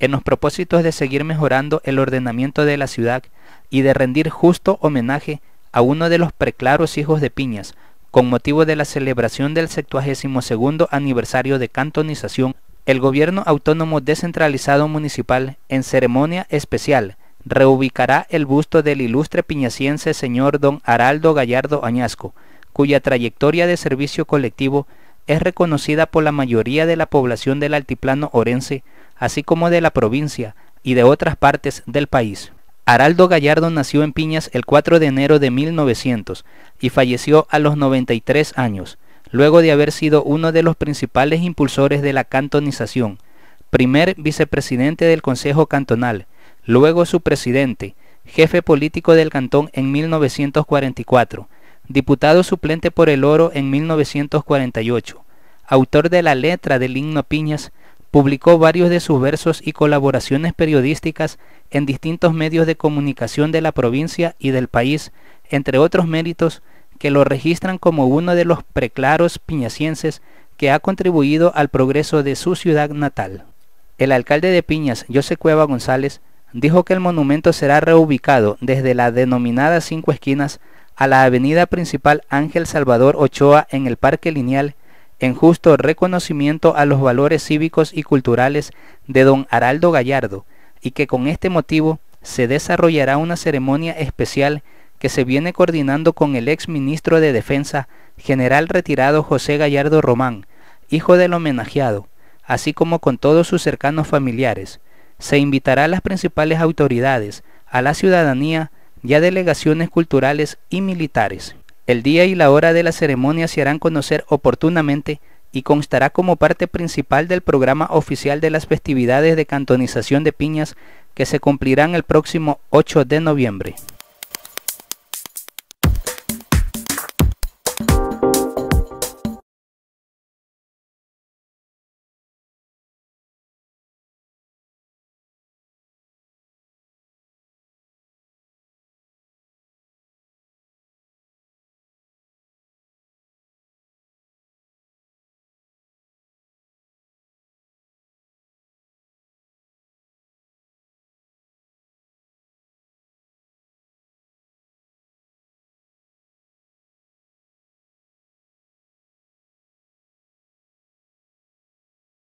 en los propósitos de seguir mejorando el ordenamiento de la ciudad y de rendir justo homenaje a uno de los preclaros hijos de Piñas, con motivo de la celebración del 72 aniversario de cantonización, el gobierno autónomo descentralizado municipal, en ceremonia especial, reubicará el busto del ilustre piñaciense señor don Araldo Gallardo Añasco, cuya trayectoria de servicio colectivo es reconocida por la mayoría de la población del altiplano orense así como de la provincia y de otras partes del país. Araldo Gallardo nació en Piñas el 4 de enero de 1900 y falleció a los 93 años, luego de haber sido uno de los principales impulsores de la cantonización, primer vicepresidente del Consejo Cantonal, luego su presidente, jefe político del cantón en 1944, diputado suplente por el Oro en 1948, autor de la letra del himno Piñas, Publicó varios de sus versos y colaboraciones periodísticas en distintos medios de comunicación de la provincia y del país, entre otros méritos que lo registran como uno de los preclaros piñacienses que ha contribuido al progreso de su ciudad natal. El alcalde de Piñas, José Cueva González, dijo que el monumento será reubicado desde la denominada Cinco Esquinas a la avenida principal Ángel Salvador Ochoa en el Parque Lineal en justo reconocimiento a los valores cívicos y culturales de don Araldo Gallardo, y que con este motivo se desarrollará una ceremonia especial que se viene coordinando con el ex ministro de Defensa, general retirado José Gallardo Román, hijo del homenajeado, así como con todos sus cercanos familiares. Se invitará a las principales autoridades, a la ciudadanía y a delegaciones culturales y militares. El día y la hora de la ceremonia se harán conocer oportunamente y constará como parte principal del programa oficial de las festividades de cantonización de piñas que se cumplirán el próximo 8 de noviembre.